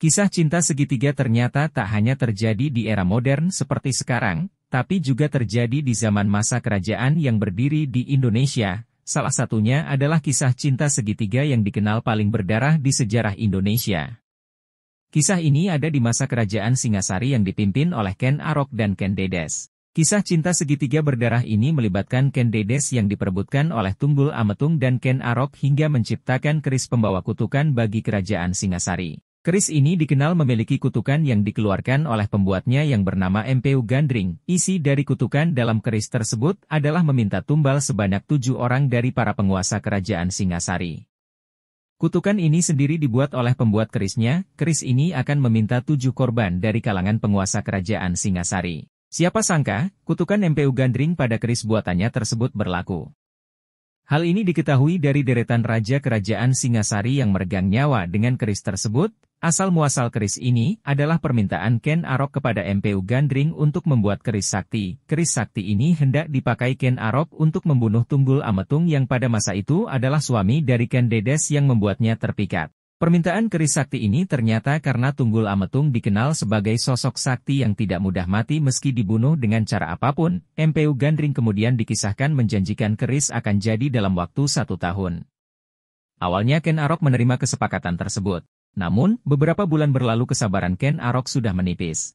Kisah cinta segitiga ternyata tak hanya terjadi di era modern seperti sekarang, tapi juga terjadi di zaman masa kerajaan yang berdiri di Indonesia. Salah satunya adalah kisah cinta segitiga yang dikenal paling berdarah di sejarah Indonesia. Kisah ini ada di masa kerajaan Singasari yang dipimpin oleh Ken Arok dan Ken Dedes. Kisah cinta segitiga berdarah ini melibatkan Ken Dedes yang diperebutkan oleh Tunggul Ametung dan Ken Arok hingga menciptakan keris pembawa kutukan bagi kerajaan Singasari. Keris ini dikenal memiliki kutukan yang dikeluarkan oleh pembuatnya yang bernama MPU Gandring. Isi dari kutukan dalam keris tersebut adalah meminta tumbal sebanyak tujuh orang dari para penguasa kerajaan Singasari. Kutukan ini sendiri dibuat oleh pembuat kerisnya, keris ini akan meminta tujuh korban dari kalangan penguasa kerajaan Singasari. Siapa sangka, kutukan MPU Gandring pada keris buatannya tersebut berlaku. Hal ini diketahui dari deretan Raja Kerajaan Singasari yang meregang nyawa dengan keris tersebut, Asal-muasal keris ini adalah permintaan Ken Arok kepada MPU Gandring untuk membuat keris sakti. Keris sakti ini hendak dipakai Ken Arok untuk membunuh Tunggul Ametung yang pada masa itu adalah suami dari Ken Dedes yang membuatnya terpikat. Permintaan keris sakti ini ternyata karena Tunggul Ametung dikenal sebagai sosok sakti yang tidak mudah mati meski dibunuh dengan cara apapun, MPU Gandring kemudian dikisahkan menjanjikan keris akan jadi dalam waktu satu tahun. Awalnya Ken Arok menerima kesepakatan tersebut. Namun, beberapa bulan berlalu kesabaran Ken Arok sudah menipis.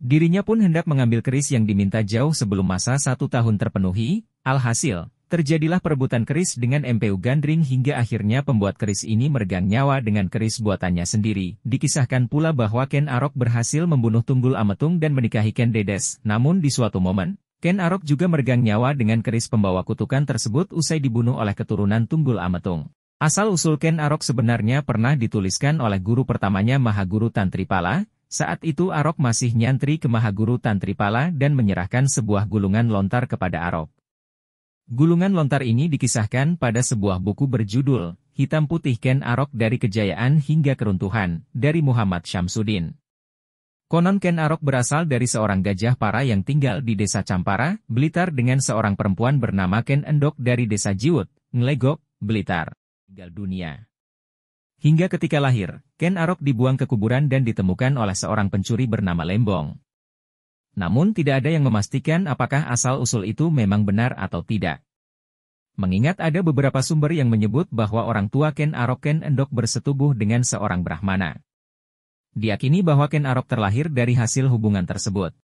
Dirinya pun hendak mengambil keris yang diminta jauh sebelum masa satu tahun terpenuhi, alhasil, terjadilah perebutan keris dengan MPU Gandring hingga akhirnya pembuat keris ini meregang nyawa dengan keris buatannya sendiri. Dikisahkan pula bahwa Ken Arok berhasil membunuh Tunggul Ametung dan menikahi Ken Dedes, namun di suatu momen, Ken Arok juga meregang nyawa dengan keris pembawa kutukan tersebut usai dibunuh oleh keturunan Tunggul Ametung. Asal-usul Ken Arok sebenarnya pernah dituliskan oleh guru pertamanya Mahaguru Tantripala, saat itu Arok masih nyantri ke Mahaguru Tantripala dan menyerahkan sebuah gulungan lontar kepada Arok. Gulungan lontar ini dikisahkan pada sebuah buku berjudul Hitam Putih Ken Arok dari Kejayaan hingga Keruntuhan, dari Muhammad Syamsuddin. Konon Ken Arok berasal dari seorang gajah para yang tinggal di desa Campara, Blitar dengan seorang perempuan bernama Ken Endok dari desa Jiwut, Ngelegok, Blitar meninggal dunia. Hingga ketika lahir, Ken Arok dibuang ke kuburan dan ditemukan oleh seorang pencuri bernama Lembong. Namun tidak ada yang memastikan apakah asal-usul itu memang benar atau tidak. Mengingat ada beberapa sumber yang menyebut bahwa orang tua Ken Arok Ken Endok bersetubuh dengan seorang Brahmana. Diakini bahwa Ken Arok terlahir dari hasil hubungan tersebut.